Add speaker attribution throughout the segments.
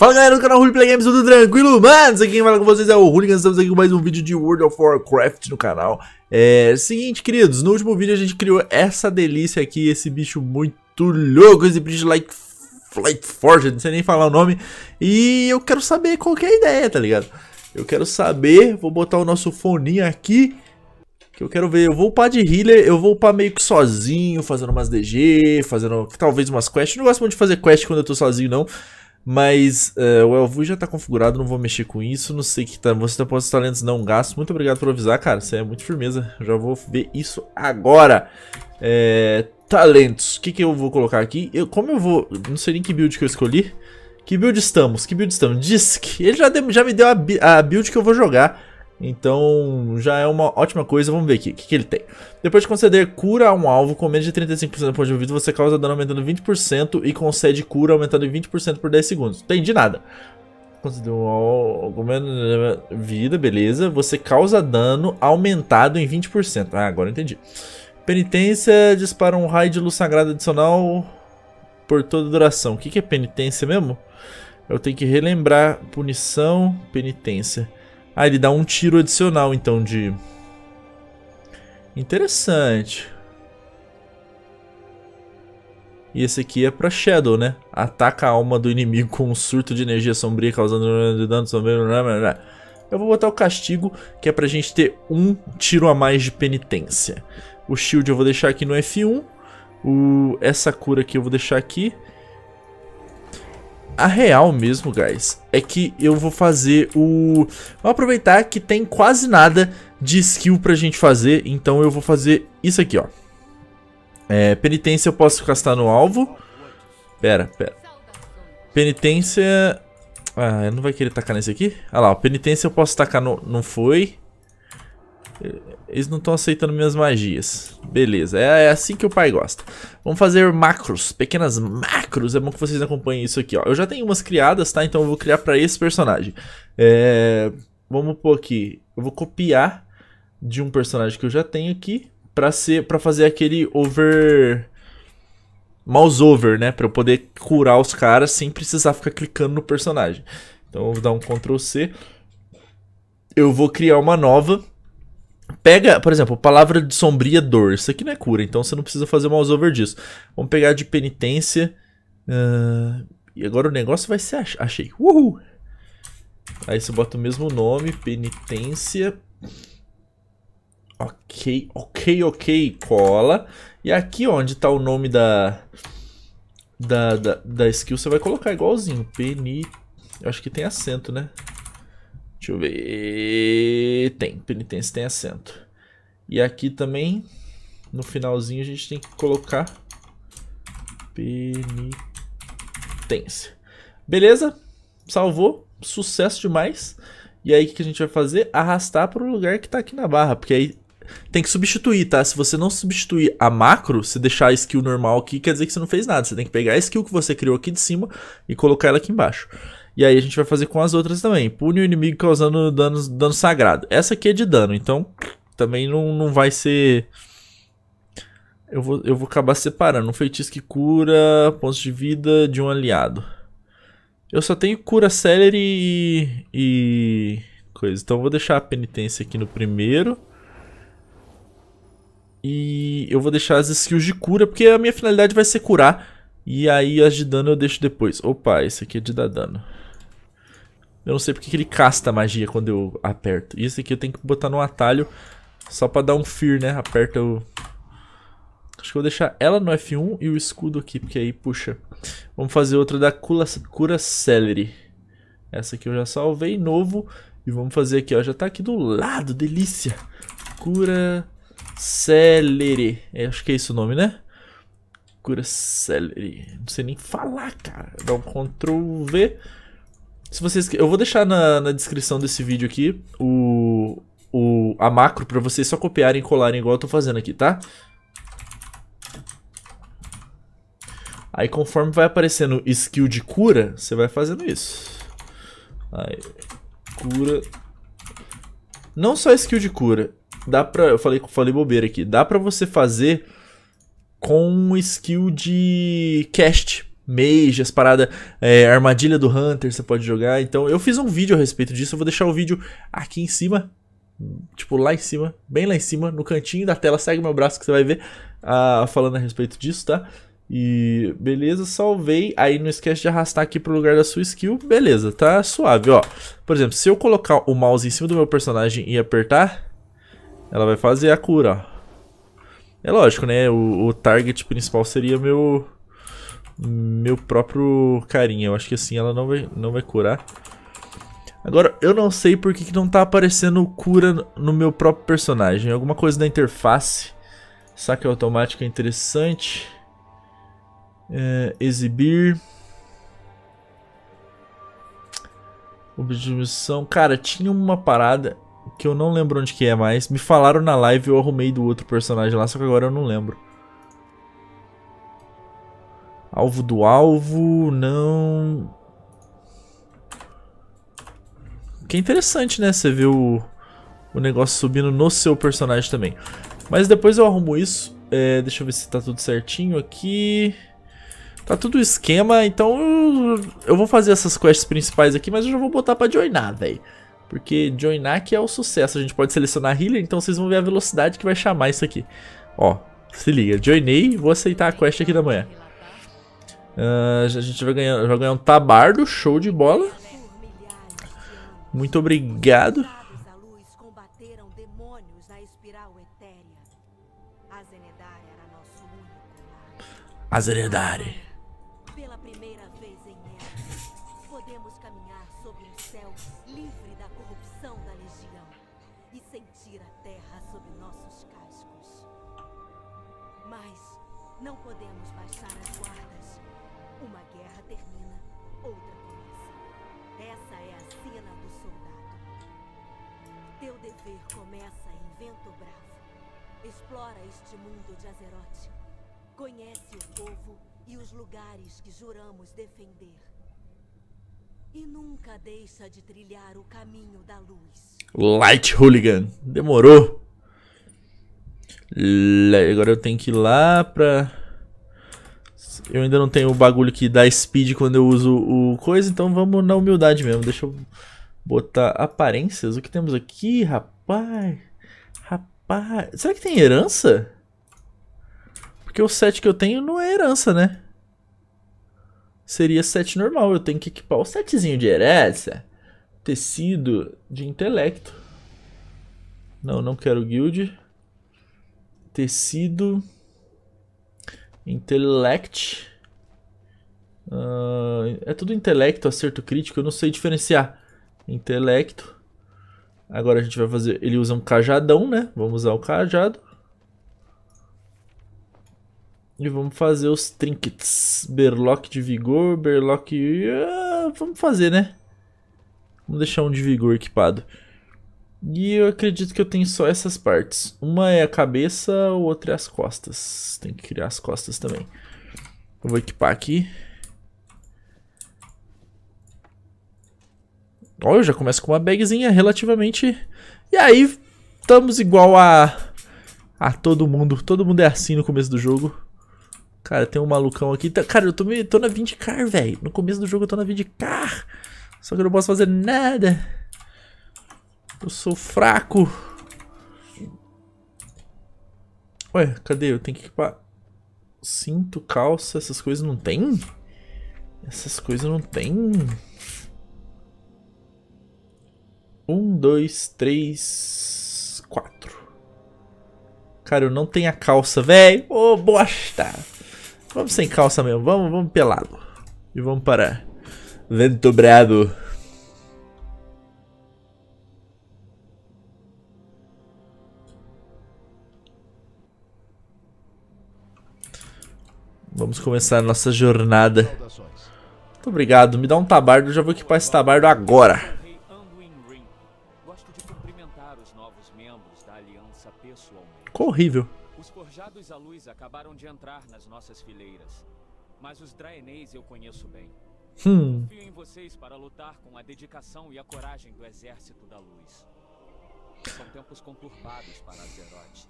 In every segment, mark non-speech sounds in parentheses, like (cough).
Speaker 1: Fala galera do canal Roleplay Games, tudo tranquilo? Mano, isso aqui quem fala com vocês é o Hooligan, estamos aqui com mais um vídeo de World of Warcraft no canal. É seguinte, queridos, no último vídeo a gente criou essa delícia aqui, esse bicho muito louco, esse bicho like Flight Forge, não sei nem falar o nome. E eu quero saber qual que é a ideia, tá ligado? Eu quero saber, vou botar o nosso foninho aqui, que eu quero ver, eu vou upar de healer, eu vou upar meio que sozinho, fazendo umas DG, fazendo talvez umas quests. Eu não gosto muito de fazer quest quando eu tô sozinho, não. Mas uh, o Elvu já tá configurado, não vou mexer com isso. Não sei que tá. Você tá os talentos não gasto. Muito obrigado por avisar, cara. Você é muito firmeza. Já vou ver isso agora. É, talentos. O que, que eu vou colocar aqui? Eu, como eu vou. Não sei nem que build que eu escolhi. Que build estamos? Que build estamos? Disc. Ele já, já me deu a, a build que eu vou jogar. Então já é uma ótima coisa, vamos ver aqui o que, que, ele tem. Depois de conceder cura a um alvo com menos de 35% do ponto de vida, você causa dano aumentando 20% e concede cura aumentando 20% por 10 segundos. Entendi nada. Concedeu um menos vida, beleza. Você causa dano aumentado em 20%. Ah, agora entendi. Penitência dispara um raio de luz sagrada adicional por toda duração. O que, que é penitência mesmo? Eu tenho que relembrar. Punição, penitência. Ah, ele dá um tiro adicional, então, de... Interessante. E esse aqui é pra Shadow, né? Ataca a alma do inimigo com um surto de energia sombria causando dano sombrio. Eu vou botar o castigo, que é pra gente ter um tiro a mais de penitência. O shield eu vou deixar aqui no F1. O... Essa cura aqui eu vou deixar aqui a real mesmo, guys, é que eu vou fazer o... Vou aproveitar que tem quase nada de skill pra gente fazer, então eu vou fazer isso aqui, ó. É, penitência eu posso castar no alvo. Pera, pera. Penitência... Ah, não vai querer tacar nesse aqui? Ah lá, ó, penitência eu posso tacar no... Não foi. Eles não estão aceitando minhas magias. Beleza, é, é, assim que o pai gosta. Vamos fazer macros, pequenas macros. É bom que vocês acompanhem isso aqui, ó. Eu já tenho umas criadas, tá? Então eu vou criar para esse personagem. É... Vamos pôr aqui. Eu vou copiar de um personagem que eu já tenho aqui para ser, para fazer aquele over mouse over, né, para eu poder curar os caras sem precisar ficar clicando no personagem. Então eu vou dar um Ctrl C. Eu vou criar uma nova Pega, por exemplo, palavra de sombria, dor. Isso aqui não é cura, então você não precisa fazer mouse-over disso. Vamos pegar de penitência. Uh, e agora o negócio vai ser... Ach achei. Uhul! Aí você bota o mesmo nome, penitência. Ok, ok, ok, cola. E aqui onde está o nome da, da, da, da skill, você vai colocar igualzinho. Peni... Eu acho que tem acento, né? Deixa eu ver. Tem, penitência tem acento. E aqui também, no finalzinho, a gente tem que colocar penitência. Beleza? Salvou. Sucesso demais. E aí, o que a gente vai fazer? Arrastar para o lugar que está aqui na barra. Porque aí tem que substituir, tá? Se você não substituir a macro, se deixar a skill normal aqui, quer dizer que você não fez nada. Você tem que pegar a skill que você criou aqui de cima e colocar ela aqui embaixo. E aí a gente vai fazer com as outras também. Pune o inimigo causando dano, dano sagrado. Essa aqui é de dano, então também não, não vai ser... Eu vou, eu vou acabar separando. Um feitiço que cura pontos de vida de um aliado. Eu só tenho cura celery e... e coisa. Então eu vou deixar a penitência aqui no primeiro. E eu vou deixar as skills de cura, porque a minha finalidade vai ser curar. E aí as de dano eu deixo depois. Opa, esse aqui é de dar dano. Eu não sei porque que ele casta a magia quando eu aperto. E esse aqui eu tenho que botar no atalho só pra dar um fear, né? Aperta o... Acho que eu vou deixar ela no F1 e o escudo aqui, porque aí puxa. Vamos fazer outra da Cura, cura Celery. Essa aqui eu já salvei, novo. E vamos fazer aqui, ó. Já tá aqui do lado, delícia. Cura Celery. É, acho que é isso o nome, né? Cura Celery. Não sei nem falar, cara. Dá um Ctrl V. Se vocês, eu vou deixar na, na descrição desse vídeo aqui o, o, a macro para vocês só copiarem e colarem igual eu tô fazendo aqui, tá? Aí conforme vai aparecendo skill de cura, você vai fazendo isso. Aí, cura. Não só skill de cura. Dá pra. Eu falei, falei bobeira aqui. Dá pra você fazer com skill de cast mage, as paradas, é, armadilha do Hunter você pode jogar. Então eu fiz um vídeo a respeito disso, eu vou deixar o vídeo aqui em cima, tipo lá em cima, bem lá em cima, no cantinho da tela, segue meu braço que você vai ver uh, falando a respeito disso, tá? E beleza, salvei. Aí não esquece de arrastar aqui pro lugar da sua skill. Beleza, tá suave, ó. Por exemplo, se eu colocar o mouse em cima do meu personagem e apertar, ela vai fazer a cura, ó. É lógico, né? O, o target principal seria meu meu próprio carinha. Eu acho que assim ela não vai, não vai curar. Agora, eu não sei por que, que não tá aparecendo cura no meu próprio personagem. Alguma coisa da interface. Saque automático é interessante. É, exibir. missão. Cara, tinha uma parada que eu não lembro onde que é mais. Me falaram na live, eu arrumei do outro personagem lá, só que agora eu não lembro. Alvo do alvo, não... Que é interessante, né? Você vê o, o negócio subindo no seu personagem também. Mas depois eu arrumo isso. É, deixa eu ver se tá tudo certinho aqui. Tá tudo esquema, então eu, eu vou fazer essas quests principais aqui, mas eu já vou botar pra joinar, velho. Porque joinar que é o sucesso, a gente pode selecionar healer, então vocês vão ver a velocidade que vai chamar isso aqui. Ó, se liga, joinei, vou aceitar a quest aqui da manhã. Uh, a gente vai ganhar, vai ganhar um tabardo, show de bola. Muito obrigado. A Zenedari. Pela primeira vez em Eros, podemos caminhar sobre um céu livre da corrupção da legião e sentir a terra sob nossos cascos. Mas não podemos baixar as guardas uma guerra termina, outra começa. Essa é a cena do soldado. Teu dever começa em Vento Bravo. Explora este mundo de Azeroth. Conhece o povo e os lugares que juramos defender. E nunca deixa de trilhar o caminho da luz. Light Hooligan. Demorou. Agora eu tenho que ir lá pra... Eu ainda não tenho o bagulho que dá speed quando eu uso o coisa, então vamos na humildade mesmo. Deixa eu botar aparências. O que temos aqui, rapaz? Rapaz. Será que tem herança? Porque o set que eu tenho não é herança, né? Seria set normal. Eu tenho que equipar o setzinho de herança. Tecido de intelecto. Não, não quero guild. Tecido. Intellect. Uh, é tudo intelecto, acerto crítico, eu não sei diferenciar. Intelecto. Agora a gente vai fazer... Ele usa um cajadão, né? Vamos usar o cajado. E vamos fazer os trinkets. Berlock de vigor, Berlock... Uh, vamos fazer, né? Vamos deixar um de vigor equipado. E eu acredito que eu tenho só essas partes. Uma é a cabeça, outra é as costas. Tem que criar as costas também. Eu vou equipar aqui. Ó, eu já começo com uma bagzinha relativamente... E aí, estamos igual a... A todo mundo. Todo mundo é assim no começo do jogo. Cara, tem um malucão aqui. Tá, cara, eu tô, me... tô na Vindicar, velho. No começo do jogo eu tô na Vindicar. Só que eu não posso fazer nada. Eu sou fraco. Ué, cadê? Eu tenho que equipar... Cinto, calça, essas coisas não tem? Essas coisas não tem? Um, dois, três, quatro. Cara, eu não tenho a calça, velho. Ô, oh, bosta. Vamos sem calça mesmo. Vamos, vamos pelado. E vamos para... Vento brado. Vamos começar a nossa jornada. Muito obrigado. Me dá um tabardo, eu já vou equipar esse tabardo agora. Ficou horrível. Os forjados à luz acabaram de entrar nas nossas fileiras, mas os Draenês eu conheço bem. Hum. Confio em vocês para lutar com a dedicação e a coragem do exército da luz. São tempos conturbados para Azeroth.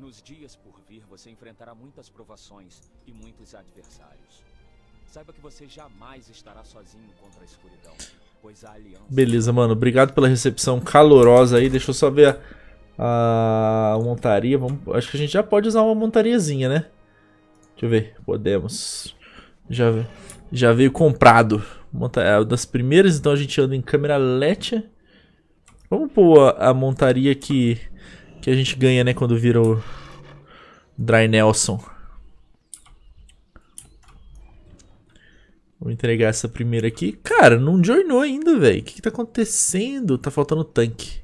Speaker 1: Nos dias por vir, você enfrentará muitas provações e muitos adversários. Saiba que você jamais estará sozinho contra a escuridão, pois a aliança... Beleza, mano. Obrigado pela recepção calorosa aí. Deixa eu só ver a, a montaria. Vamos... Acho que a gente já pode usar uma montariazinha, né? Deixa eu ver. Podemos. Já, já veio comprado. Monta Montaria, é das primeiras, então a gente anda em câmera lenta. Vamos pôr a, a montaria que... Aqui que a gente ganha, né, quando vira o Dry Nelson. Vou entregar essa primeira aqui. Cara, não joinou ainda, velho. O que, que tá acontecendo? Tá faltando tanque.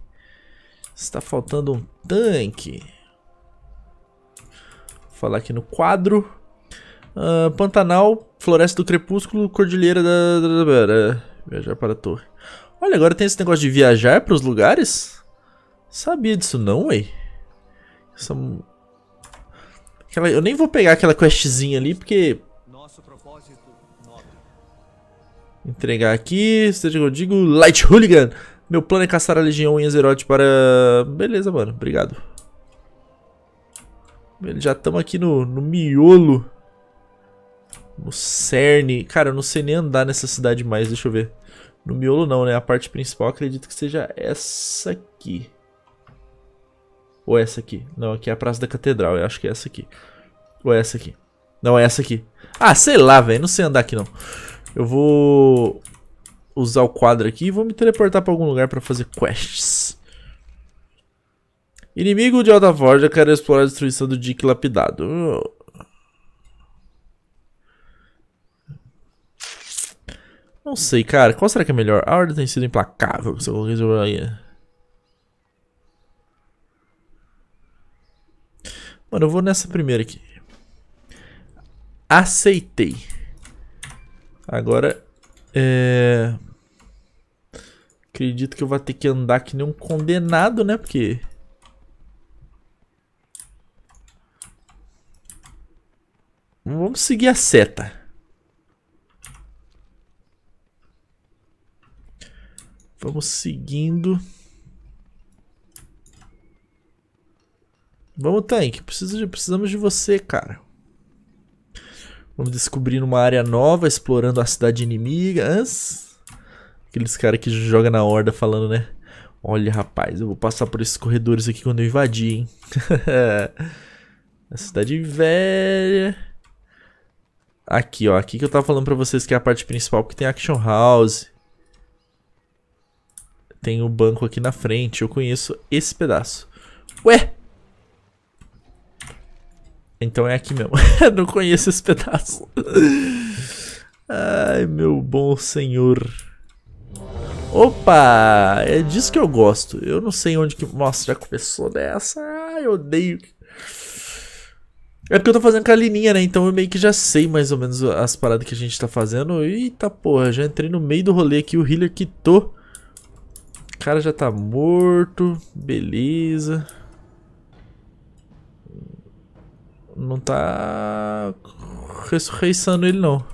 Speaker 1: Está faltando um tanque. Vou falar aqui no quadro. Uh, Pantanal, Floresta do Crepúsculo, Cordilheira da... Viajar para a torre. Olha, agora tem esse negócio de viajar para os lugares? Sabia disso não, ué? Essa... Aquela... Eu nem vou pegar aquela questzinha ali, porque... Entregar aqui, seja eu digo, Light Hooligan. Meu plano é caçar a Legião em Azeroth para... Beleza, mano, obrigado. Já estamos aqui no, no miolo. No cerne. Cara, eu não sei nem andar nessa cidade mais, deixa eu ver. No miolo não, né? A parte principal acredito que seja essa aqui. Ou é essa aqui? Não, aqui é a Praça da Catedral. Eu acho que é essa aqui. Ou é essa aqui? Não, é essa aqui. Ah, sei lá, velho. Não sei andar aqui, não. Eu vou usar o quadro aqui e vou me teleportar pra algum lugar pra fazer quests. Inimigo de Alta Forja quero explorar a destruição do Dick lapidado. Não sei, cara. Qual será que é melhor? A ordem tem sido implacável. Se eu coloquei Mano, eu vou nessa primeira aqui. Aceitei. Agora, é... Acredito que eu vou ter que andar que nem um condenado, né? Porque... Vamos seguir a seta. Vamos seguindo... Vamos, Tank. Preciso de, precisamos de você, cara. Vamos descobrir uma área nova, explorando a cidade inimiga. Aqueles caras que joga na horda falando, né? Olha, rapaz, eu vou passar por esses corredores aqui quando eu invadir, hein? (laughs) a cidade velha. Aqui, ó. Aqui que eu tava falando pra vocês que é a parte principal, porque tem Action House. Tem o banco aqui na frente. Eu conheço esse pedaço. Ué! Então é aqui mesmo. (laughs) não conheço esse pedaço. Ai, meu bom senhor. Opa! É disso que eu gosto. Eu não sei onde que. Nossa, já começou dessa. Ai, eu odeio. É porque eu tô fazendo com a Lininha, né? Então eu meio que já sei mais ou menos as paradas que a gente tá fazendo. Eita porra, já entrei no meio do rolê aqui. O healer quitou. O cara já tá morto. Beleza. não tá ressurreiçando ele não.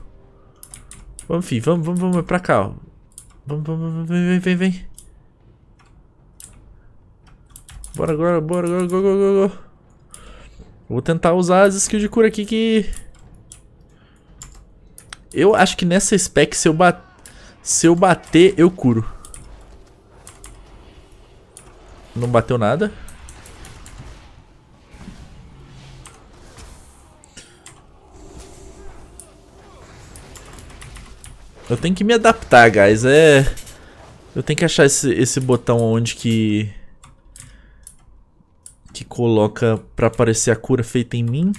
Speaker 1: Vamos, filho, vamos, vamos, vamos pra cá, ó. Vamos, vamos, vem, vem, vem, vem. Bora agora, bora agora, go, go, go, Vou tentar usar as skills de cura aqui que... Eu acho que nessa spec, se eu, bat... se eu bater, eu curo. Não bateu nada. Eu tenho que me adaptar, guys. É... Eu tenho que achar esse, esse botão onde que... Que coloca pra aparecer a cura feita em mim.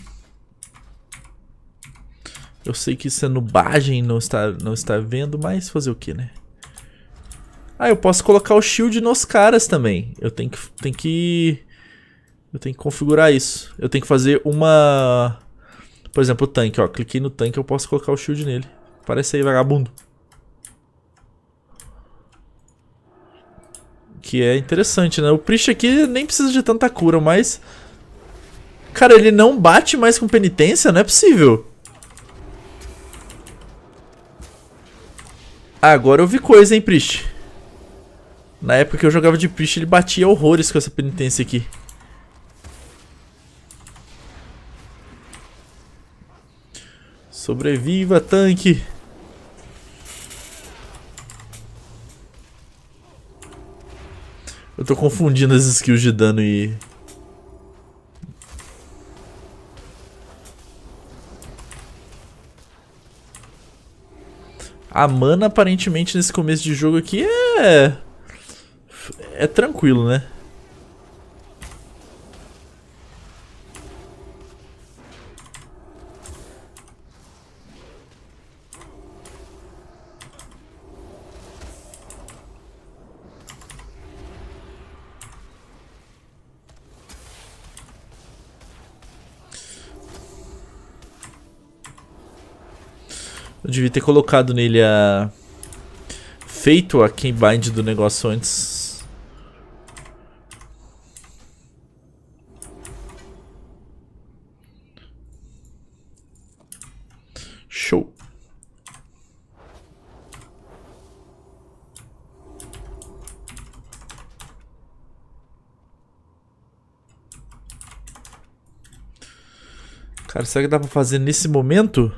Speaker 1: Eu sei que isso é nubagem, não está, não está vendo, mas fazer o que, né? Ah, eu posso colocar o shield nos caras também. Eu tenho que, tenho que... Eu tenho que configurar isso. Eu tenho que fazer uma... Por exemplo, o tanque, ó. Cliquei no tanque, eu posso colocar o shield nele. Aparece aí, vagabundo. Que é interessante, né? O Prish aqui nem precisa de tanta cura, mas... Cara, ele não bate mais com penitência? Não é possível. Ah, agora eu vi coisa, hein, Prish? Na época que eu jogava de Prish, ele batia horrores com essa penitência aqui. Sobreviva, tanque. Eu tô confundindo as skills de dano e... A mana, aparentemente, nesse começo de jogo aqui é... É tranquilo, né? Eu devia ter colocado nele a... Feito a Keybind do negócio antes. Show. Cara, será que dá pra fazer nesse momento?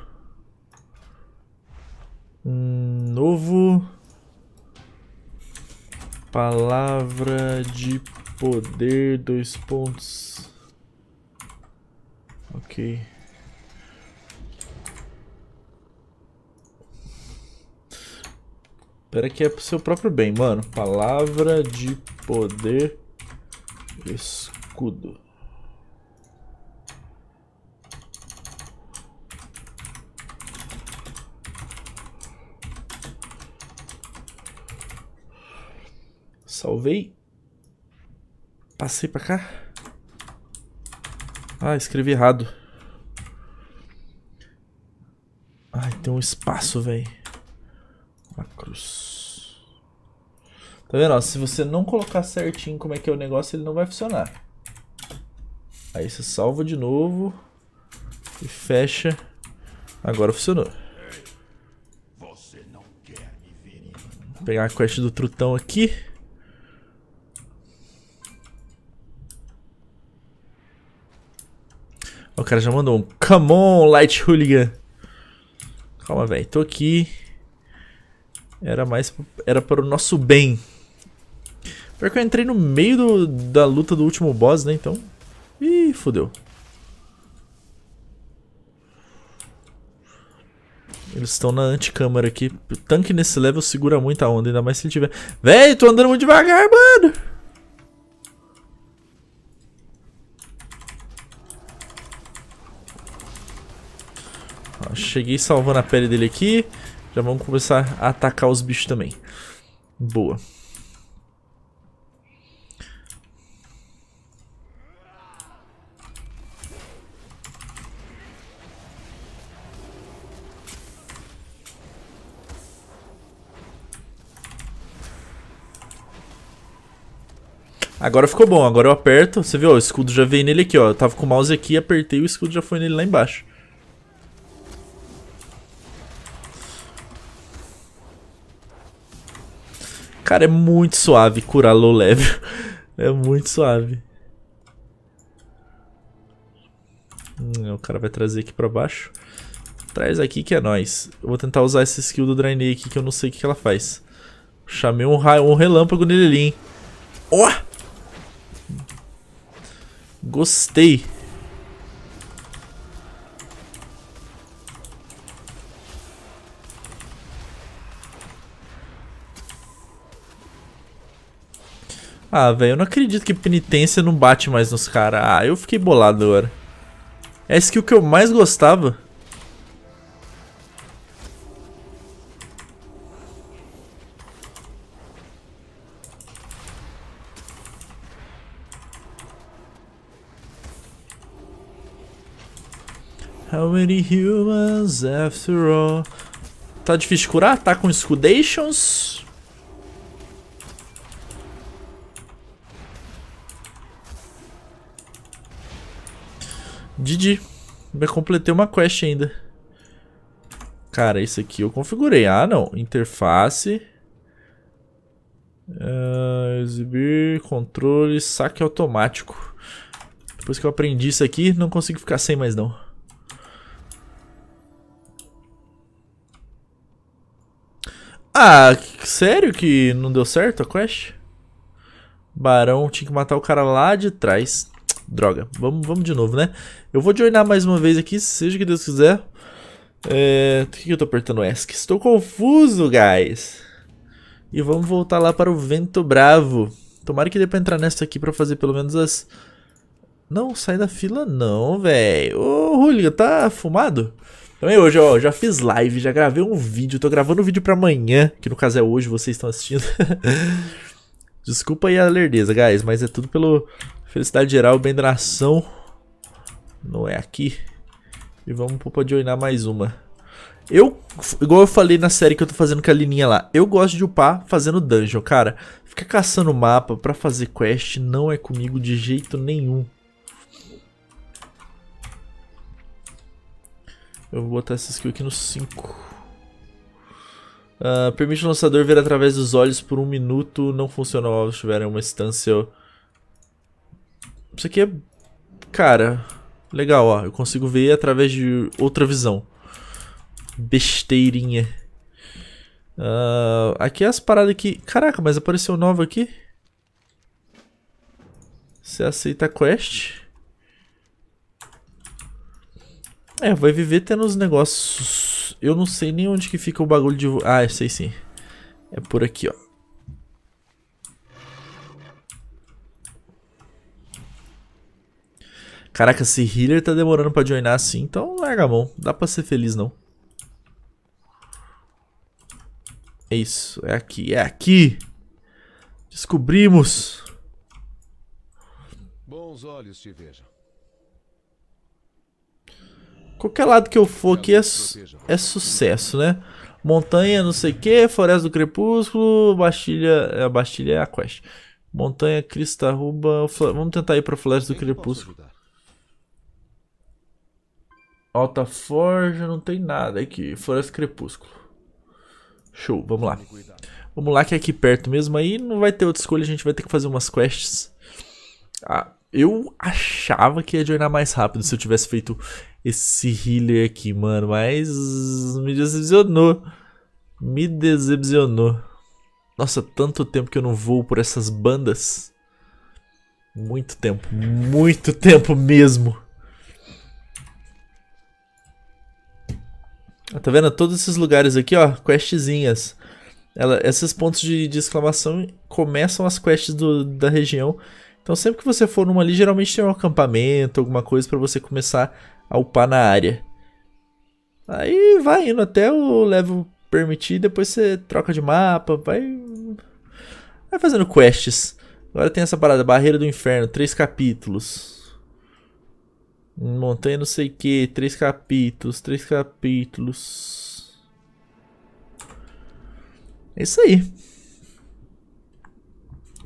Speaker 1: Poder, dois pontos. Ok. Pera que é pro seu próprio bem, mano. Palavra de poder escudo. Salvei Passei pra cá. Ah, escrevi errado. Ai, tem um espaço, velho. Uma cruz. Tá vendo? Ó, se você não colocar certinho como é que é o negócio, ele não vai funcionar. Aí você salva de novo. E fecha. Agora funcionou. Vou pegar a quest do Trutão aqui. O cara já mandou um Come on, Light Hooligan. Calma, velho. Tô aqui. Era mais... Era para o nosso bem. Pior que eu entrei no meio do, da luta do último boss, né? Então... Ih, fodeu. Eles estão na anticâmara aqui. O tanque nesse level segura muito a onda, ainda mais se ele tiver... Véi, tô andando muito devagar, mano! cheguei salvando a pele dele aqui. Já vamos começar a atacar os bichos também. Boa. Agora ficou bom, agora eu aperto, você viu, ó, o escudo já veio nele aqui, ó, eu tava com o mouse aqui, apertei, o escudo já foi nele lá embaixo. Cara, é muito suave curar low level. (laughs) É muito suave. Hum, o cara vai trazer aqui pra baixo. Traz aqui que é nóis. Eu vou tentar usar essa skill do Drainei aqui que eu não sei o que, que ela faz. Chamei um, raio, um relâmpago nele ali, hein? Ó! Gostei. Ah, velho, eu não acredito que penitência não bate mais nos caras. Ah, eu fiquei bolado agora. É a skill que eu mais gostava. How many humans after all? Tá difícil de curar? Tá com escudations? Didi. Eu completei uma quest ainda. Cara, isso aqui eu configurei. Ah, não. Interface. Uh, exibir controle saque automático. Depois que eu aprendi isso aqui, não consigo ficar sem mais não. Ah, sério que não deu certo a quest? Barão tinha que matar o cara lá de trás droga. Vamos, vamos de novo, né? Eu vou joinar mais uma vez aqui, seja o que Deus quiser. É, por que eu tô apertando S Estou confuso, guys. E vamos voltar lá para o Vento Bravo. Tomara que dê pra entrar nessa aqui pra fazer pelo menos as... Não, sai da fila não, velho. Ô, Hooligan, tá fumado? Também hoje, ó, já fiz live, já gravei um vídeo. Tô gravando um vídeo pra amanhã, que no caso é hoje, vocês estão assistindo. (laughs) Desculpa aí a lerdeza, guys, mas é tudo pelo, Felicidade geral, bendração. Não é aqui. E vamos pro Podioinar mais uma. Eu, igual eu falei na série que eu tô fazendo com a Lininha lá, eu gosto de upar fazendo dungeon, cara. Ficar caçando mapa pra fazer quest não é comigo de jeito nenhum. Eu vou botar essa skill aqui no 5. Uh, ah, permite o lançador ver através dos olhos por um minuto, não funciona se tiver em uma instância isso aqui é... Cara, legal, ó. Eu consigo ver através de outra visão. Besteirinha. Uh, aqui é as paradas que... Caraca, mas apareceu nova aqui. Você aceita a quest. É, vai viver tendo os negócios... Eu não sei nem onde que fica o bagulho de... Ah, eu sei sim. É por aqui, ó. Caraca, se healer tá demorando pra joinar assim, então larga a mão. Dá pra ser feliz, não. É isso, é aqui, é aqui. Descobrimos. Bons olhos te vejam. Qualquer lado que eu for aqui é, é sucesso, né? Montanha, não sei o que, Floresta do Crepúsculo, Bastilha... A Bastilha é a quest. Montanha, Crista, Ruba... Vamos tentar ir pra Floresta do Crepúsculo. Alta Forja, não tem nada aqui. Floresta Crepúsculo. Show, vamos lá. Vamos lá que é aqui perto mesmo. Aí não vai ter outra escolha, a gente vai ter que fazer umas quests. Ah, eu achava que ia joinar mais rápido se eu tivesse feito esse healer aqui, mano. Mas me decepcionou. Me decepcionou. Nossa, tanto tempo que eu não vou por essas bandas. Muito tempo, muito tempo mesmo. Tá vendo? Todos esses lugares aqui, ó, questzinhas. Ela, esses pontos de, de exclamação começam as quests do, da região. Então sempre que você for numa ali, geralmente tem um acampamento, alguma coisa para você começar a upar na área. Aí vai indo até o level permitir, depois você troca de mapa, vai. Vai fazendo quests. Agora tem essa parada, Barreira do Inferno, três capítulos. Montanha não sei que, três capítulos, três capítulos. É isso aí.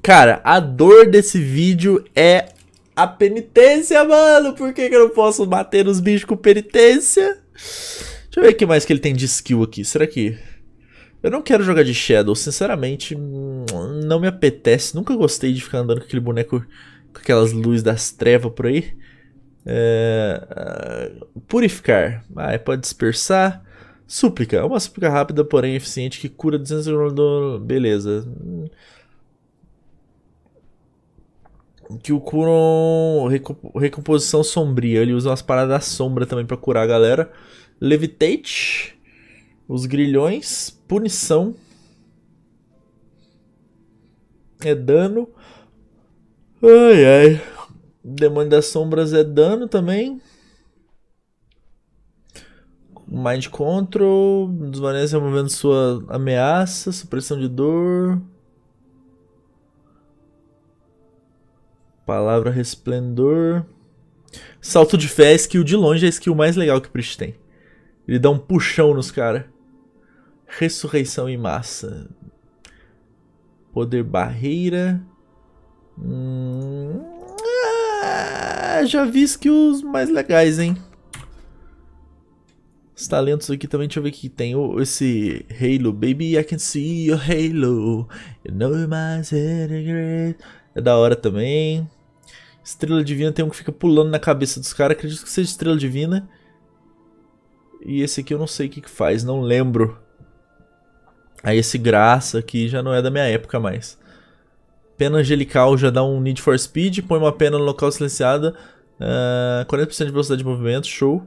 Speaker 1: Cara, a dor desse vídeo é a penitência, mano. Por que, que eu não posso bater nos bichos com penitência? Deixa eu ver o que mais que ele tem de skill aqui. Será que... Eu não quero jogar de Shadow, sinceramente, não me apetece. Nunca gostei de ficar andando com aquele boneco com aquelas luzes das trevas por aí. É, ah, purificar. Aí pode dispersar. Súplica. É uma súplica rápida, porém eficiente, que cura 200 do... Beleza. Que o curam recomposição sombria. Ele usa umas paradas da sombra também para curar a galera. Levitate. Os grilhões. Punição. É dano. Ai ai. Demônio das Sombras é dano também. Mind Control, desvanece removendo sua ameaça, supressão de dor. Palavra Resplendor. Salto de fé, é skill de longe é a skill mais legal que o Priest tem. Ele dá um puxão nos caras. Ressurreição em massa. Poder barreira. Hum... Ah, já vi skills mais legais, hein? Os talentos aqui também, deixa eu ver que tem esse Halo. Baby, I can see your Halo. You know my great. É da hora também. Estrela Divina tem um que fica pulando na cabeça dos caras. Acredito que seja Estrela Divina. E esse aqui eu não sei o que, que faz, não lembro. Aí esse Graça aqui já não é da minha época mais. Pena angelical já dá um Need for Speed, põe uma pena no local silenciada, uh, eh, 40% de velocidade de movimento, show.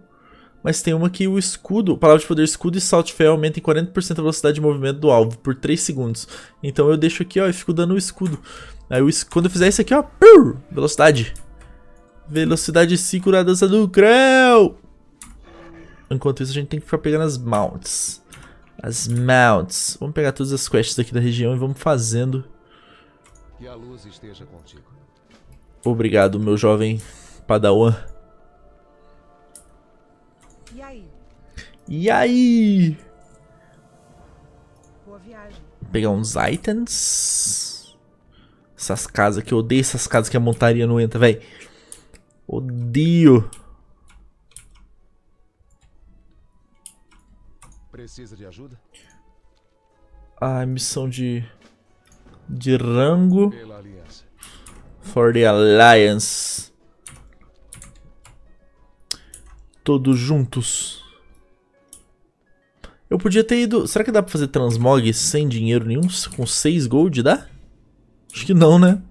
Speaker 1: Mas tem uma que o escudo, palavra de poder escudo e salt fé aumenta em 40% a velocidade de movimento do alvo por 3 segundos. Então eu deixo aqui, ó, e fico dando o escudo. Aí quando eu fizer isso aqui, ó, velocidade. Velocidade 5 na dança do Creu. Enquanto isso, a gente tem que ficar pegando as mounts. As mounts. Vamos pegar todas as quests aqui da região e vamos fazendo a luz esteja contigo. Obrigado, meu jovem padawan. E aí? E aí? Boa viagem. Pegar uns itens. Essas casas que eu odeio essas casas que a montaria não entra, velho. Odeio. Precisa de ajuda? Ah, missão de de rango for the alliance. Todos juntos. Eu podia ter ido... Será que dá pra fazer transmog sem dinheiro nenhum? Com 6 gold dá? Acho que não, né?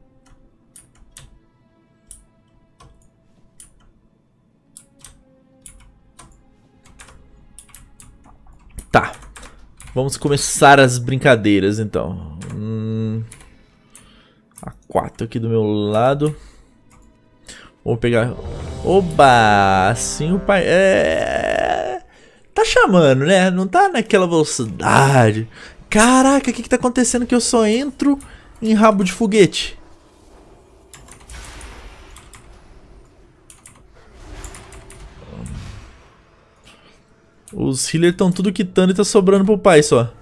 Speaker 1: Tá. Vamos começar as brincadeiras, então. Hum, a 4 aqui do meu lado. Vou pegar... Oba! Assim o pai... É... Tá chamando, né? Não tá naquela velocidade. Caraca, o que que tá acontecendo que eu só entro em rabo de foguete? Os healers estão tudo quitando e tá sobrando pro pai só.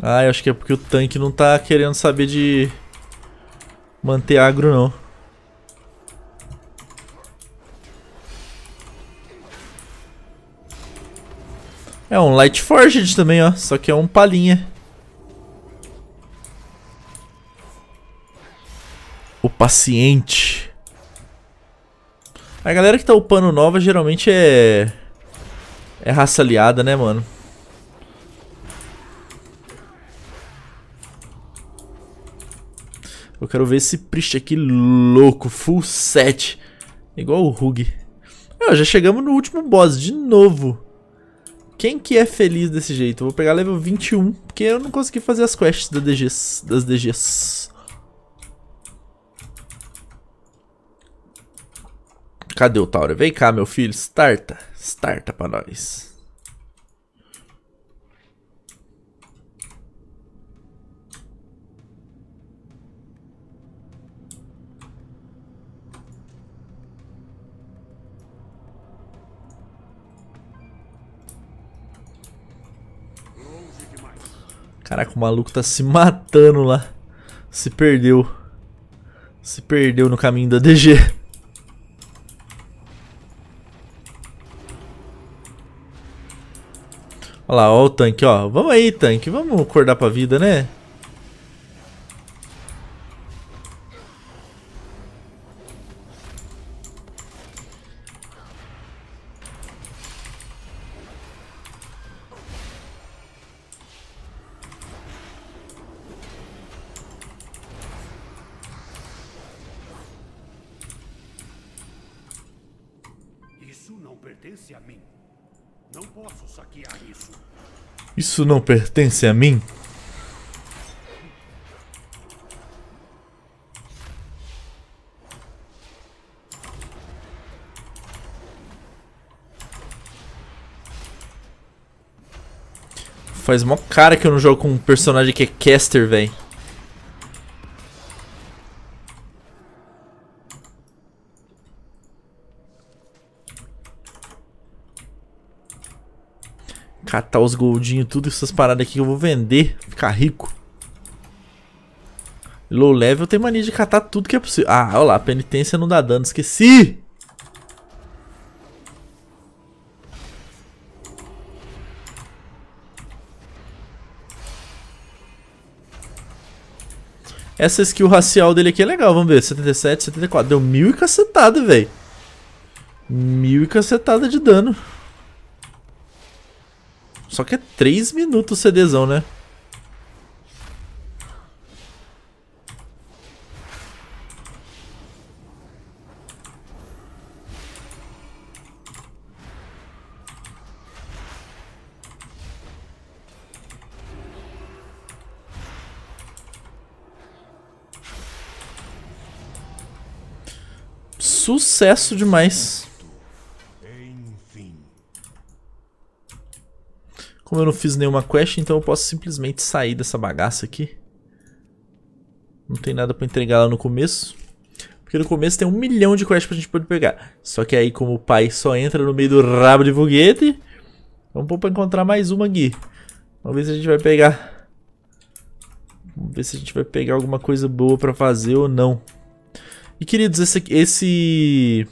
Speaker 1: Ah, eu acho que é porque o tanque não tá querendo saber de manter agro, não. É um Light Forged também, ó. Só que é um palinha. O paciente. A galera que tá upando nova geralmente é... É raça aliada, né, mano? Eu quero ver esse Priest aqui louco, full set. Igual o Hug. Ah, já chegamos no último boss, de novo. Quem que é feliz desse jeito? Eu vou pegar level 21, porque eu não consegui fazer as quests da DGs, das DGs. Cadê o Taura? Vem cá, meu filho. Starta. Starta pra nós. Caraca, o maluco tá se matando lá. Se perdeu. Se perdeu no caminho da DG. Olha lá, olha o tanque, ó. Vamos aí, tanque. Vamos acordar pra vida, né? isso não pertence a mim? Faz mó cara que eu não jogo com um personagem que é caster, velho. catar os goldinhos, tudo essas paradas aqui que eu vou vender, ficar rico. Low level tem mania de catar tudo que é possível. Ah, olha lá, penitência não dá dano, esqueci! Essa skill racial dele aqui é legal, vamos ver, 77, 74, deu mil e cacetada, velho. Mil e cacetada de dano. Só que é 3 minutos o CDzão, né? Sucesso demais. Como eu não fiz nenhuma quest, então eu posso simplesmente sair dessa bagaça aqui. Não tem nada pra entregar lá no começo. Porque no começo tem um milhão de quests pra gente poder pegar. Só que aí, como o pai só entra no meio do rabo de foguete, vamos pôr pra encontrar mais uma aqui. Vamos ver se a gente vai pegar. Vamos ver se a gente vai pegar alguma coisa boa pra fazer ou não. E queridos, esse, esse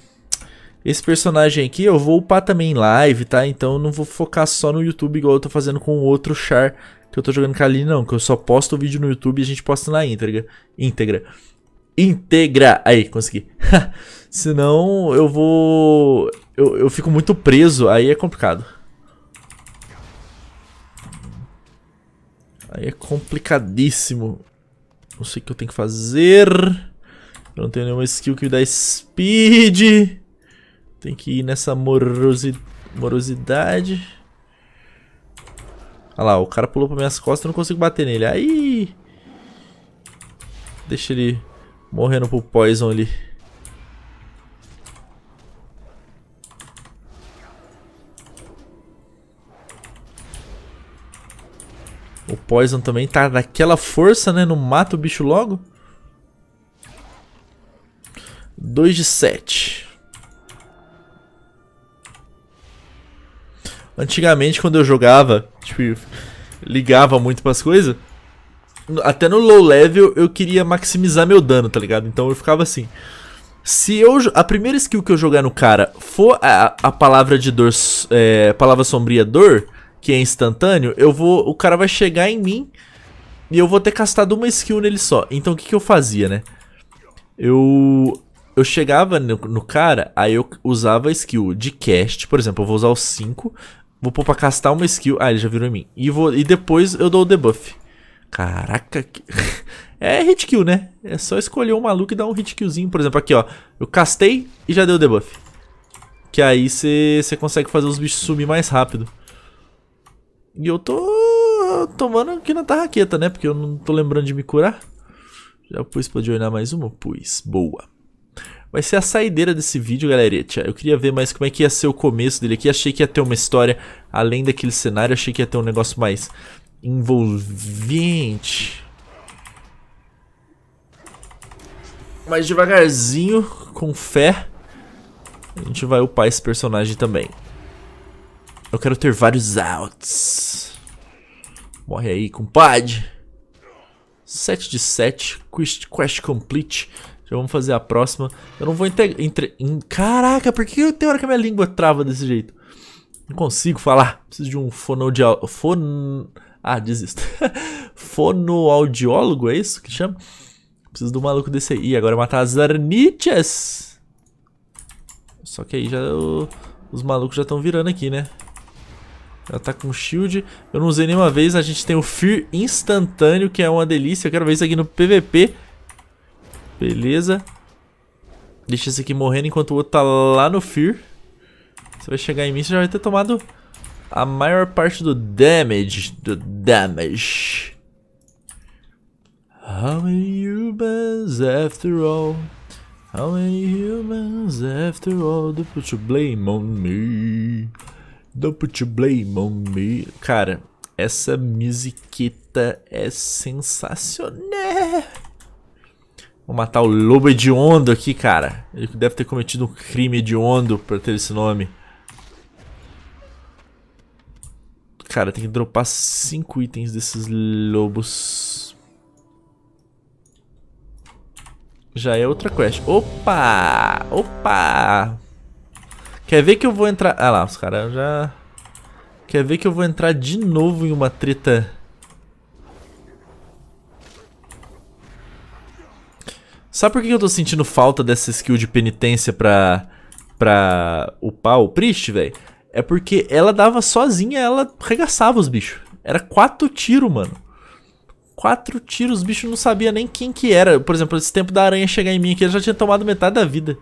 Speaker 1: esse personagem aqui eu vou upar também em live, tá? Então eu não vou focar só no YouTube igual eu tô fazendo com o outro char que eu tô jogando com a Aline, não. Que eu só posto o vídeo no YouTube e a gente posta na íntegra. Íntegra. Íntegra! Aí, consegui. (laughs) Senão eu vou... Eu, eu fico muito preso, aí é complicado. Aí é complicadíssimo. Não sei o que eu tenho que fazer. Eu não tenho nenhuma skill que me dá speed. Tem que ir nessa morosi... morosidade. Olha lá, o cara pulou para minhas costas, eu não consigo bater nele. Aí! Deixa ele morrendo pro poison ali. O poison também tá daquela força, né? Não mata o bicho logo. 2 de 7. Antigamente, quando eu jogava, tipo, eu ligava muito pras coisas, até no low level eu queria maximizar meu dano, tá ligado? Então eu ficava assim. Se eu. A primeira skill que eu jogar no cara for a, a palavra de dor. É, palavra sombria dor, que é instantâneo, eu vou. O cara vai chegar em mim e eu vou ter castado uma skill nele só. Então o que, que eu fazia, né? Eu. Eu chegava no, no cara, aí eu usava a skill de cast, por exemplo, eu vou usar o 5, Vou pôr pra castar uma skill. Ah, ele já virou em mim. E, vou, e depois eu dou o debuff. Caraca. Que... (laughs) é hit kill, né? É só escolher um maluco e dar um hit killzinho. Por exemplo, aqui, ó. Eu castei e já deu o debuff. Que aí você consegue fazer os bichos sumir mais rápido. E eu tô tomando aqui na tarraqueta, né? Porque eu não tô lembrando de me curar. Já pus pra de olhar mais uma? Pus. Boa vai ser a saideira desse vídeo, galerinha. Eu queria ver mais como é que ia ser o começo dele aqui. Achei que ia ter uma história além daquele cenário. Achei que ia ter um negócio mais envolvente. Mais devagarzinho, com fé. A gente vai upar esse personagem também. Eu quero ter vários outs. Morre aí, compadre. 7 de 7, quest, quest complete. Já vamos fazer a próxima. Eu não vou integrar... Entre... Caraca, por que tem hora que a minha língua trava desse jeito? Não consigo falar. Preciso de um fonoaudiólogo. Fon... Ah, desisto. (laughs) fonoaudiólogo, é isso que chama? Preciso do maluco desse aí. Ih, agora matar as arnichas. Só que aí já... Os malucos já estão virando aqui, né? Ela tá com shield. Eu não usei nenhuma vez. A gente tem o Fear instantâneo, que é uma delícia. Eu quero ver isso aqui no PVP. Beleza. Deixa esse aqui morrendo enquanto o outro tá lá no Fear. Você vai chegar em mim, você já vai ter tomado a maior parte do damage. Do damage. How many humans after all? How many humans after all? Don't put your blame on me. Don't put your blame on me. Cara, essa musiqueta é sensacional. Vou matar o lobo hediondo aqui, cara. Ele deve ter cometido um crime hediondo pra ter esse nome. Cara, tem que dropar 5 itens desses lobos. Já é outra quest. Opa! Opa! Quer ver que eu vou entrar... Ah lá, os caras já... Quer ver que eu vou entrar de novo em uma treta Sabe por que eu tô sentindo falta dessa skill de penitência pra, pra upar o Priest, velho? É porque ela dava sozinha, ela arregaçava os bichos. Era quatro tiros, mano. Quatro tiros, os bichos não sabia nem quem que era. Por exemplo, esse tempo da aranha chegar em mim aqui, ele já tinha tomado metade da vida.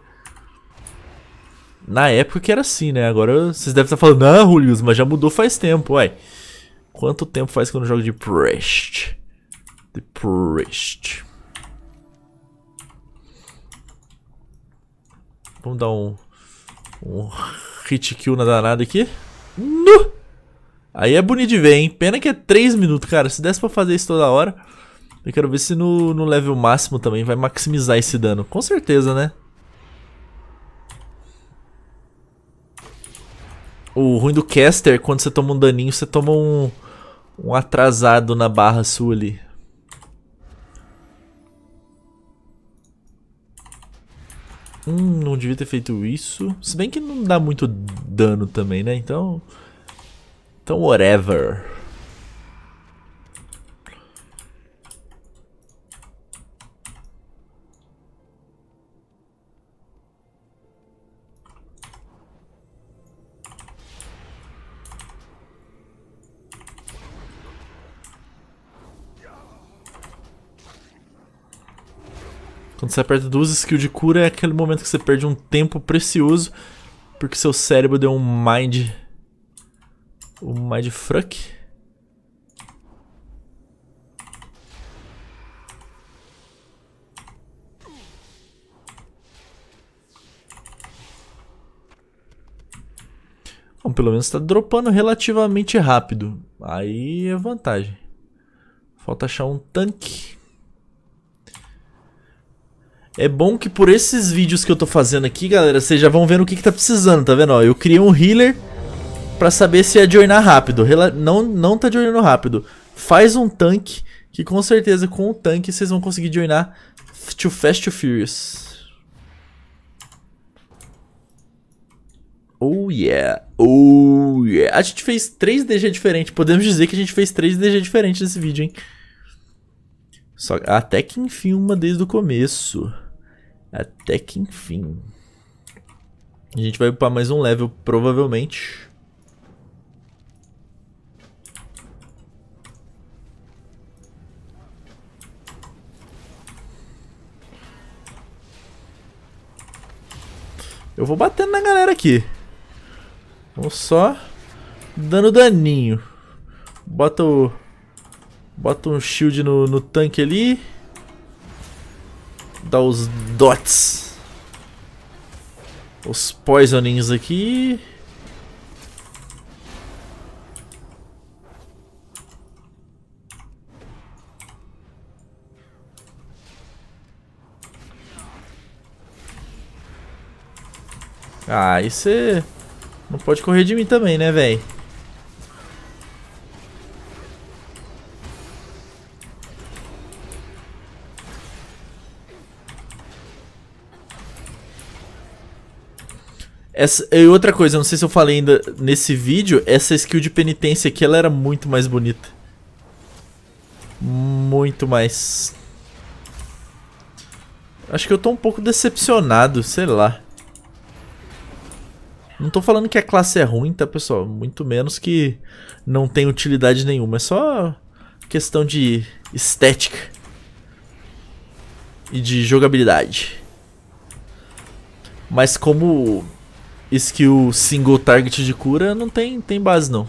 Speaker 1: Na época que era assim, né? Agora vocês devem estar falando, não, ah, Julius, mas já mudou faz tempo, uai. Quanto tempo faz que eu não jogo de Priest? De Priest. Vamos dar um, um hit kill na danada aqui. Aí é bonito de ver, hein? Pena que é 3 minutos, cara. Se desse pra fazer isso toda hora... Eu quero ver se no, no level máximo também vai maximizar esse dano. Com certeza, né? O ruim do caster, quando você toma um daninho, você toma um, um atrasado na barra sua ali. Hum, não devia ter feito isso. Se bem que não dá muito dano também, né? Então... Então, whatever. você aperta duas skills de cura, é aquele momento que você perde um tempo precioso, porque seu cérebro deu um mind... Um mind fuck. Bom, pelo menos está dropando relativamente rápido. Aí é vantagem. Falta achar um tanque. É bom que por esses vídeos que eu tô fazendo aqui, galera, vocês já vão vendo o que, que tá precisando, tá vendo? Ó, eu criei um healer pra saber se é joinar rápido. Rela não, não tá joinando rápido. Faz um tanque, que com certeza com o tanque vocês vão conseguir joinar to Fast to Furious. Oh yeah, oh yeah. A gente fez 3 DG diferentes, podemos dizer que a gente fez 3 DG diferentes nesse vídeo, hein? Só, até que enfim uma desde o começo. Até que enfim. A gente vai upar mais um level, provavelmente. Eu vou batendo na galera aqui. Vou só dando daninho. Bota o... Bota um shield no, no tanque ali dar os dots. Os poisonings aqui. Ah, aí você é- não pode correr de mim também, né, velho? Essa, e outra coisa, não sei se eu falei ainda nesse vídeo, essa skill de penitência aqui, ela era muito mais bonita. Muito mais. Acho que eu tô um pouco decepcionado, sei lá. Não tô falando que a classe é ruim, tá, pessoal? Muito menos que não tem utilidade nenhuma. É só questão de estética. E de jogabilidade. Mas como skill single target de cura não tem, tem base não.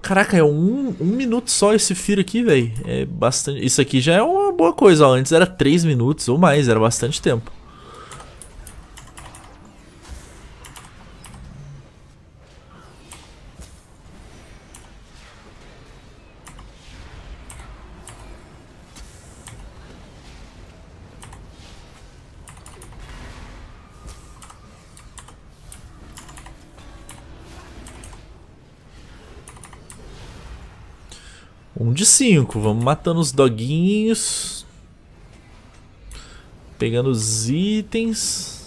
Speaker 1: Caraca, é um, um minuto só esse Fear aqui, velho. É bastante. Isso aqui já é uma boa coisa. Ó. Antes era três minutos ou mais, era bastante tempo. Um de cinco. Vamos matando os doguinhos. Pegando os itens.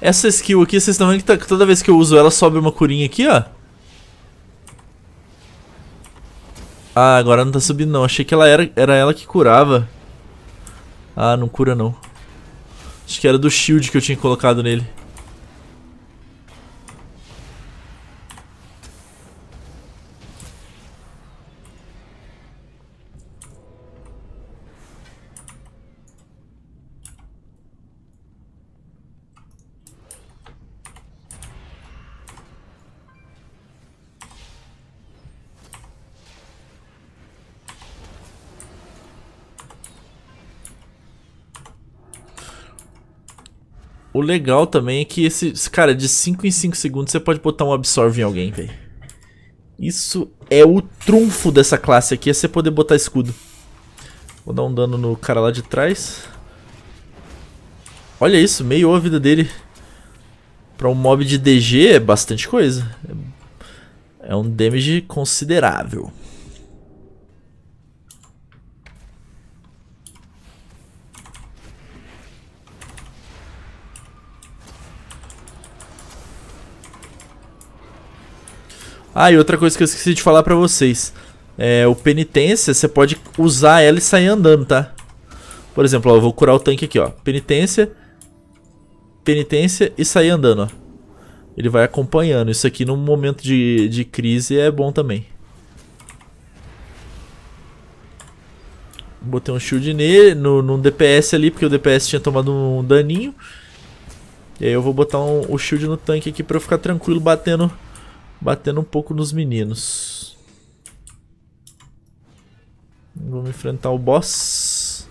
Speaker 1: Essa skill aqui, vocês estão vendo que tá- toda vez que eu uso ela sobe uma curinha aqui, ó. Ah, agora não tá subindo não. Achei que ela era, era ela que curava. Ah, não cura não. Acho que era do shield que eu tinha colocado nele. legal também é que esse. Cara, de 5 em 5 segundos você pode botar um absorve em alguém, velho. Isso é o trunfo dessa classe aqui, é você poder botar escudo. Vou dar um dano no cara lá de trás. Olha isso, meio a vida dele. Pra um mob de DG é bastante coisa. É um damage considerável. Ah, e outra coisa que eu esqueci de falar pra vocês. É, o penitência, você pode usar ela e sair andando, tá? Por exemplo, ó, eu vou curar o tanque aqui, ó. Penitência, penitência e sair andando, ó. Ele vai acompanhando. Isso aqui num momento de, de crise é bom também. Botei um shield nele, no, num DPS ali, porque o DPS tinha tomado um daninho. E aí eu vou botar um, o shield no tanque aqui pra eu ficar tranquilo batendo Batendo um pouco nos meninos. Vamos enfrentar o boss.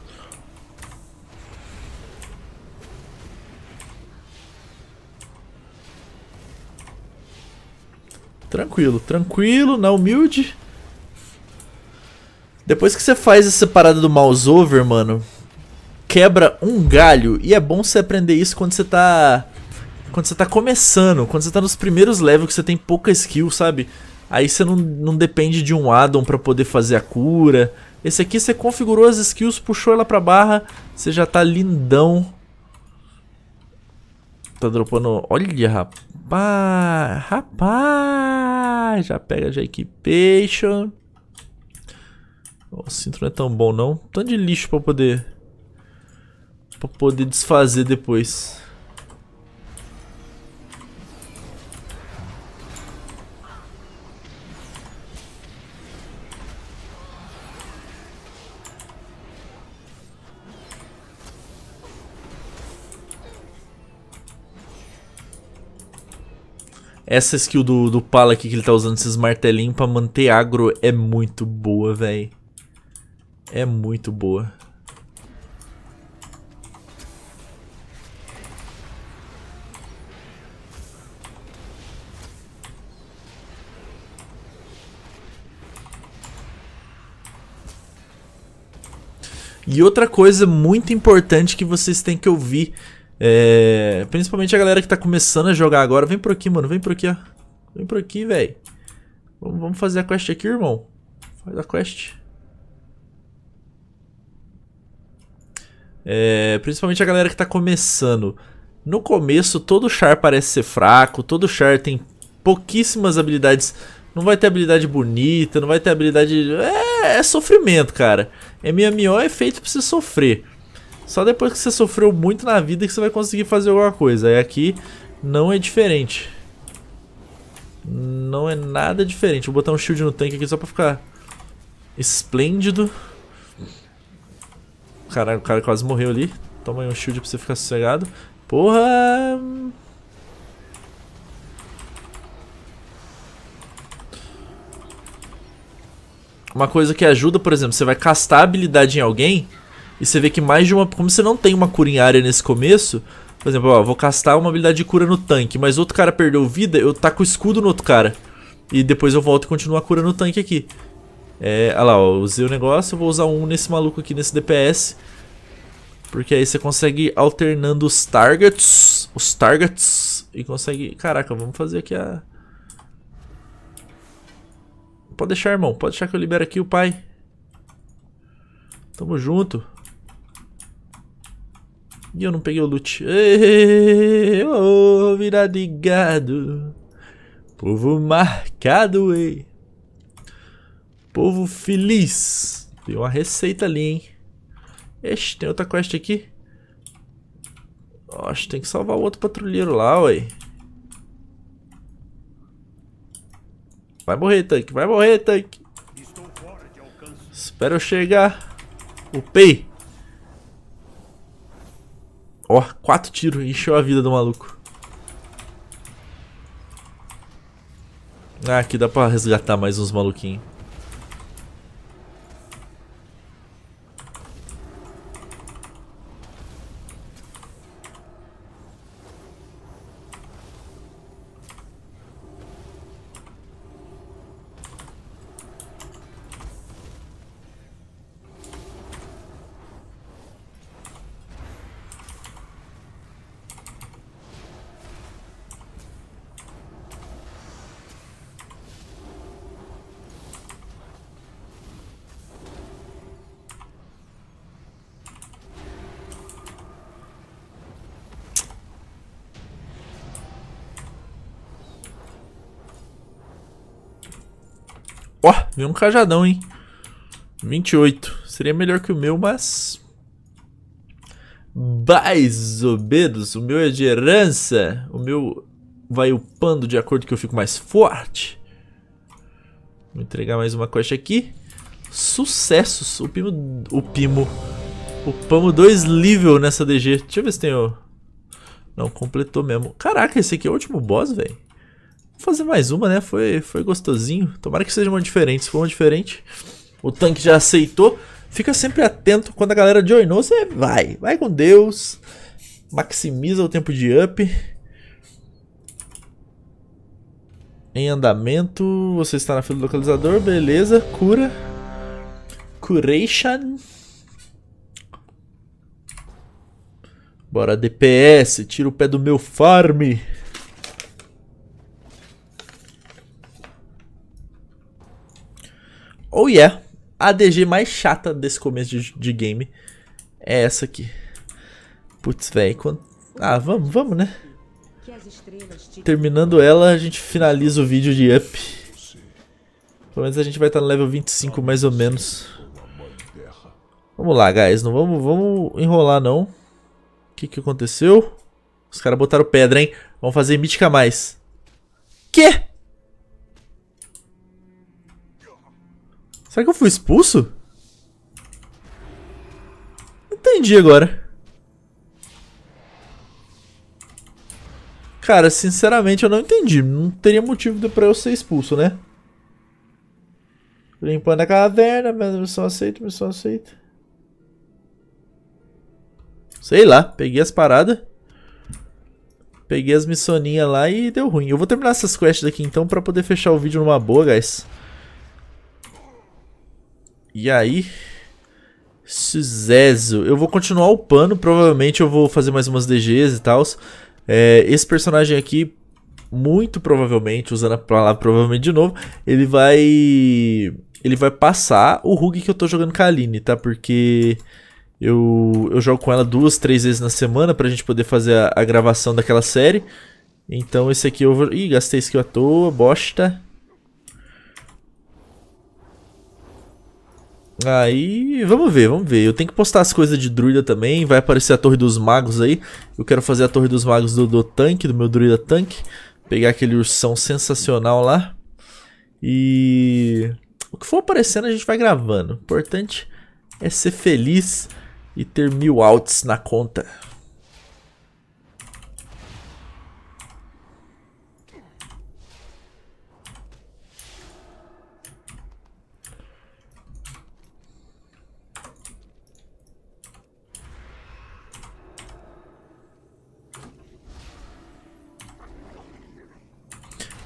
Speaker 1: Tranquilo, tranquilo, na humilde. Depois que você faz essa parada do mouse over, mano, quebra um galho. E é bom você aprender isso quando você tá quando você tá começando, quando você tá nos primeiros levels que você tem pouca skill, sabe? Aí você não, não depende de um addon para poder fazer a cura. Esse aqui você configurou as skills, puxou ela pra barra, você já tá lindão. Tá dropando... Olha, rapaz! Rapaz! Já pega já equipation. O cinto não é tão bom não. Tanto de lixo pra poder... Pra poder desfazer depois. Essa skill do, do Pala aqui que ele tá usando esses martelinhos pra manter agro é muito boa, velho. É muito boa. E outra coisa muito importante que vocês têm que ouvir é, principalmente a galera que tá começando a jogar agora. Vem por aqui, mano. Vem por aqui, ó. Vem por aqui, velho. Vamos fazer a quest aqui, irmão. Faz a quest. É, principalmente a galera que tá começando. No começo, todo char parece ser fraco. Todo char tem pouquíssimas habilidades. Não vai ter habilidade bonita, não vai ter habilidade... É, é sofrimento, cara. MMO é feito pra você sofrer. Só depois que você sofreu muito na vida que você vai conseguir fazer alguma coisa. E aqui não é diferente. Não é nada diferente. Vou botar um shield no tanque aqui só pra ficar esplêndido. Caralho, o cara quase morreu ali. Toma aí um shield pra você ficar sossegado. Porra! Uma coisa que ajuda, por exemplo, você vai castar habilidade em alguém... E você vê que mais de uma... Como você não tem uma cura em área nesse começo... Por exemplo, ó, vou castar uma habilidade de cura no tanque, mas outro cara perdeu vida, eu taco o escudo no outro cara. E depois eu volto e continuo a cura no tanque aqui. É, olha lá, ó, usei o negócio, eu vou usar um nesse maluco aqui, nesse DPS. Porque aí você consegue alternando os targets, os targets, e consegue... Caraca, vamos fazer aqui a... Pode deixar, irmão, pode deixar que eu libero aqui o pai. Tamo junto. E eu não peguei o loot. Ei, oh, vira ligado. Povo marcado, ei. Povo feliz. Tem uma receita ali, hein. Ixi, tem outra quest aqui. acho tem que salvar o outro patrulheiro lá, ué. Vai morrer, tanque. Vai morrer, tanque. Espero eu chegar. Upei. Ó, quatro tiros, encheu a vida do maluco. Ah, aqui dá pra resgatar mais uns maluquinhos. Ó, vem um cajadão, hein? 28. Seria melhor que o meu, mas... Mais obedos O meu é de herança. O meu vai upando de acordo que eu fico mais forte. Vou entregar mais uma quest aqui. Sucessos. O Pimo... O Pimo... Upamos dois nível nessa DG. Deixa eu ver se tem o... Não, completou mesmo. Caraca, esse aqui é o último boss, velho. Vou fazer mais uma, né? Foi, foi gostosinho. Tomara que seja uma diferente. Se for uma diferente, o tanque já aceitou. Fica sempre atento quando a galera joinou, você vai. Vai com Deus. Maximiza o tempo de up. Em andamento, você está na fila do localizador, beleza. Cura. Curation. Bora DPS, tira o pé do meu farm. Oh yeah, a DG mais chata desse começo de, de game é essa aqui. Putz, velho, quando... Ah, vamos, vamos, né? Terminando ela, a gente finaliza o vídeo de Up. Pelo menos a gente vai estar no level 25, mais ou menos. Vamos lá, guys. Não vamos, vamos enrolar, não. O que, que aconteceu? Os caras botaram pedra, hein? Vamos fazer mítica mais. Que? Será que eu fui expulso? Entendi agora. Cara, sinceramente eu não entendi. Não teria motivo pra eu ser expulso, né? Limpando a caverna, mas missão aceita, missão aceita. Sei lá, peguei as paradas. Peguei as missoninhas lá e deu ruim. Eu vou terminar essas quests daqui então pra poder fechar o vídeo numa boa, guys. E aí... Suzezo. Eu vou continuar upando, provavelmente eu vou fazer mais umas DGs e tal. É, esse personagem aqui, muito provavelmente, usando a palavra provavelmente de novo, ele vai... Ele vai passar o Rug que eu tô jogando com a Aline, tá? Porque... Eu, eu jogo com ela duas, três vezes na semana pra gente poder fazer a, a gravação daquela série. Então esse aqui eu vou... Ih, gastei skill à toa, bosta. Aí, vamos ver, vamos ver. Eu tenho que postar as coisas de druida também. Vai aparecer a Torre dos Magos aí. Eu quero fazer a Torre dos Magos do, do tanque, do meu druida tanque. Pegar aquele ursão sensacional lá. E... O que for aparecendo a gente vai gravando. O importante é ser feliz e ter mil outs na conta.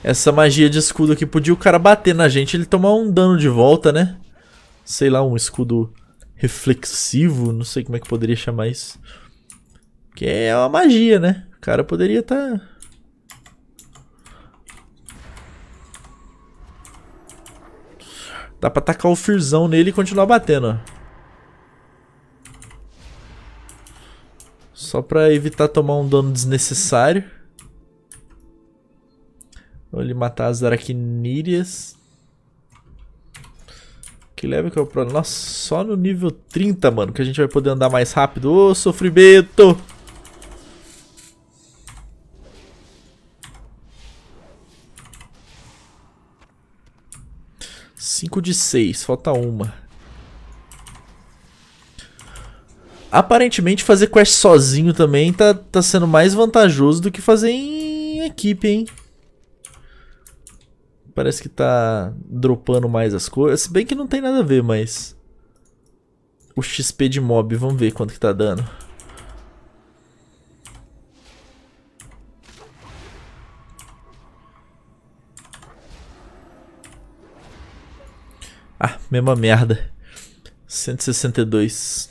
Speaker 1: essa magia de escudo aqui. Podia o cara bater na gente ele tomar um dano de volta, né? Sei lá, um escudo reflexivo, não sei como é que poderia chamar isso. Que é uma magia, né? O cara poderia estar... Tá... Dá pra tacar o firzão nele e continuar batendo, ó. Só pra evitar tomar um dano desnecessário. Vou ele matar as aracnírias. Que leve que é o problema? Nossa, só no nível 30, mano, que a gente vai poder andar mais rápido. Ô, sofrimento! Cinco de seis, falta uma. Aparentemente fazer quest sozinho também tá, tá sendo mais vantajoso do que fazer em equipe, hein? Parece que tá dropando mais as coisas. Se bem que não tem nada a ver, mas... O XP de mob, vamos ver quanto que tá dando. Ah, mesma merda. 162.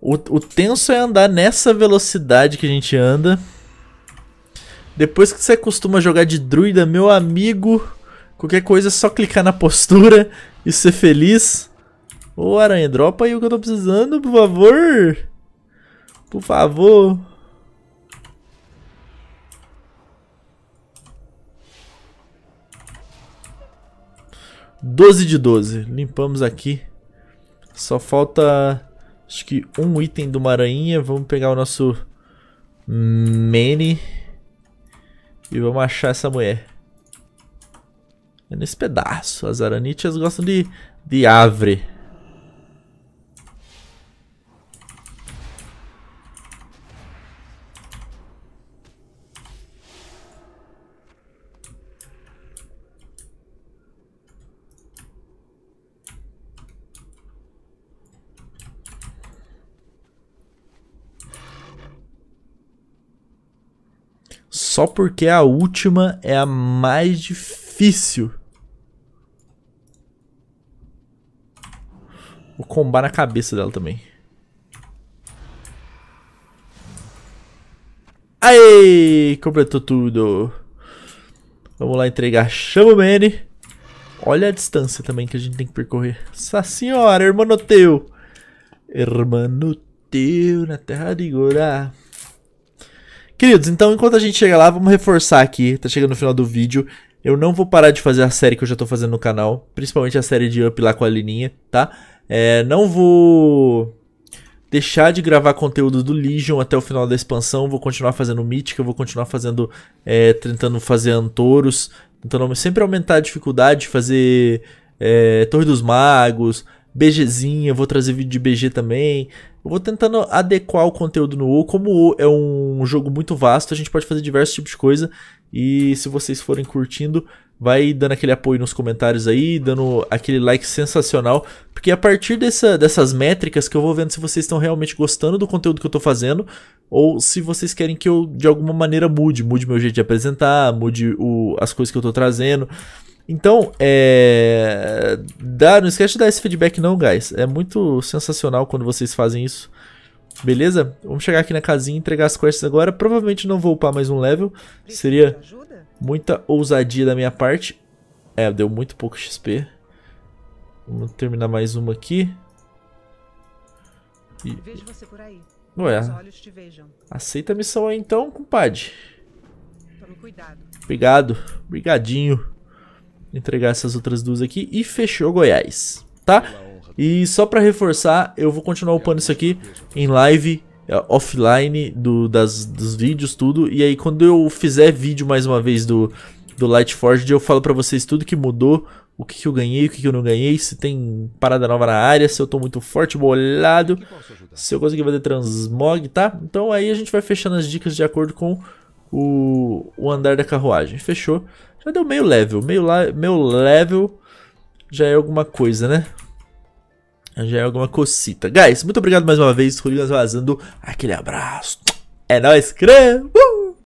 Speaker 1: O, o tenso é andar nessa velocidade que a gente anda. Depois que você costuma jogar de druida, meu amigo, qualquer coisa é só clicar na postura e ser feliz. Ô aranha, dropa aí o que eu tô precisando, por favor. Por favor. Doze de doze. Limpamos aqui. Só falta Acho que um item do Maranhinha. Vamos pegar o nosso Manny. E vamos achar essa mulher. É nesse pedaço. As aranites gostam de, de árvore. Só porque a última é a mais difícil. Vou combar na cabeça dela também. Aê! Completou tudo. Vamos lá entregar. Chama o Manny. Olha a distância também que a gente tem que percorrer. Nossa senhora, irmão teu. Irmão teu na terra de Gorá. Queridos, então enquanto a gente chega lá, vamos reforçar aqui, tá chegando no final do vídeo. Eu não vou parar de fazer a série que eu já tô fazendo no canal, principalmente a série de Up lá com a Lininha, tá? É, não vou deixar de gravar conteúdo do Legion até o final da expansão, vou continuar fazendo Mítica, vou continuar fazendo, é, tentando fazer Antoros, tentando sempre aumentar a dificuldade, fazer é, Torre dos Magos, BGzinha, vou trazer vídeo de BG também, eu vou tentando adequar o conteúdo no O Como o é um jogo muito vasto, a gente pode fazer diversos tipos de coisa. E se vocês forem curtindo, vai dando aquele apoio nos comentários aí, dando aquele like sensacional, porque a partir dessa, dessas métricas que eu vou vendo se vocês estão realmente gostando do conteúdo que eu estou fazendo, ou se vocês querem que eu de alguma maneira mude, mude meu jeito de apresentar, mude o, as coisas que eu estou trazendo. Então, é. Dá, não esquece de dar esse feedback, não, guys. É muito sensacional quando vocês fazem isso. Beleza? Vamos chegar aqui na casinha e entregar as quests agora. Provavelmente não vou upar mais um level. Seria muita ousadia da minha parte. É, deu muito pouco XP. Vamos terminar mais uma aqui. E... Vejo você por aí. Ué. Aceita a missão aí então, compadre. Tome cuidado. Obrigado. Obrigadinho entregar essas outras duas aqui e fechou Goiás, tá? E só para reforçar, eu vou continuar upando isso aqui em live é, offline do, das, dos vídeos, tudo. E aí quando eu fizer vídeo mais uma vez do, do Light eu falo para vocês tudo que mudou, o que, que eu ganhei, o que, que, eu não ganhei, se tem parada nova na área, se eu tô muito forte, bolado, se eu conseguir fazer transmog, tá? Então aí a gente vai fechando as dicas de acordo com o, o andar da carruagem. Fechou? Já deu meio level. Meio, meio level já é alguma coisa, né? Já é alguma cocita. Guys, muito obrigado mais uma vez. Rodrigo vazando. Aquele abraço. É nóis, creme!